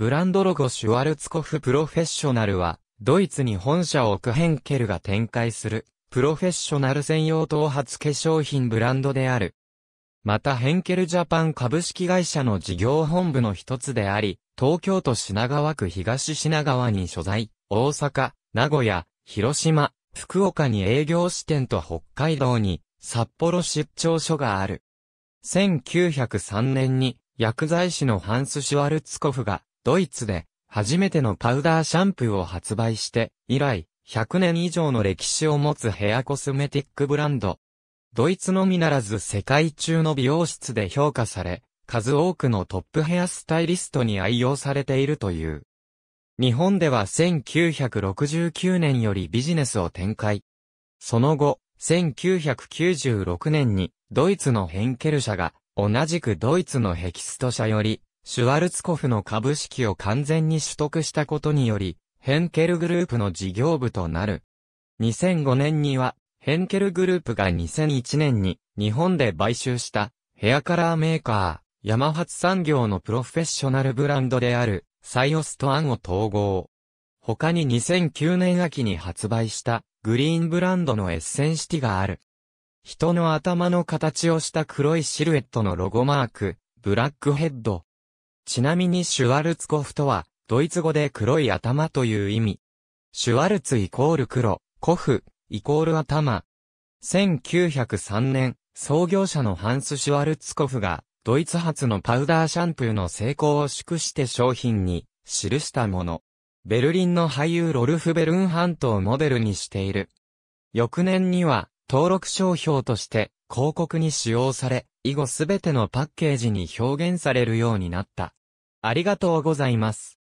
ブランドロゴシュワルツコフプロフェッショナルは、ドイツに本社を置くヘンケルが展開する、プロフェッショナル専用頭髪化粧品ブランドである。またヘンケルジャパン株式会社の事業本部の一つであり、東京都品川区東品川に所在、大阪、名古屋、広島、福岡に営業支店と北海道に札幌出張所がある。1903年に薬剤師のハンス・シュワルツコフがドイツで初めてのパウダーシャンプーを発売して以来100年以上の歴史を持つヘアコスメティックブランド。ドイツのみならず世界中の美容室で評価され、数多くのトップヘアスタイリストに愛用されているという。日本では1969年よりビジネスを展開。その後、1996年にドイツのヘンケル社が同じくドイツのヘキスト社よりシュワルツコフの株式を完全に取得したことにより、ヘンケルグループの事業部となる。2005年には、ヘンケルグループが2001年に日本で買収したヘアカラーメーカー、ヤマハツ産業のプロフェッショナルブランドであるサイオストアンを統合。他に2009年秋に発売したグリーンブランドのエッセンシティがある。人の頭の形をした黒いシルエットのロゴマーク、ブラックヘッド。ちなみにシュワルツコフとは、ドイツ語で黒い頭という意味。シュワルツイコール黒、コフ、イコール頭。1903年、創業者のハンス・シュワルツコフが、ドイツ発のパウダーシャンプーの成功を祝して商品に、記したもの。ベルリンの俳優ロルフ・ベルンハントをモデルにしている。翌年には、登録商標として、広告に使用され、以後すべてのパッケージに表現されるようになった。ありがとうございます。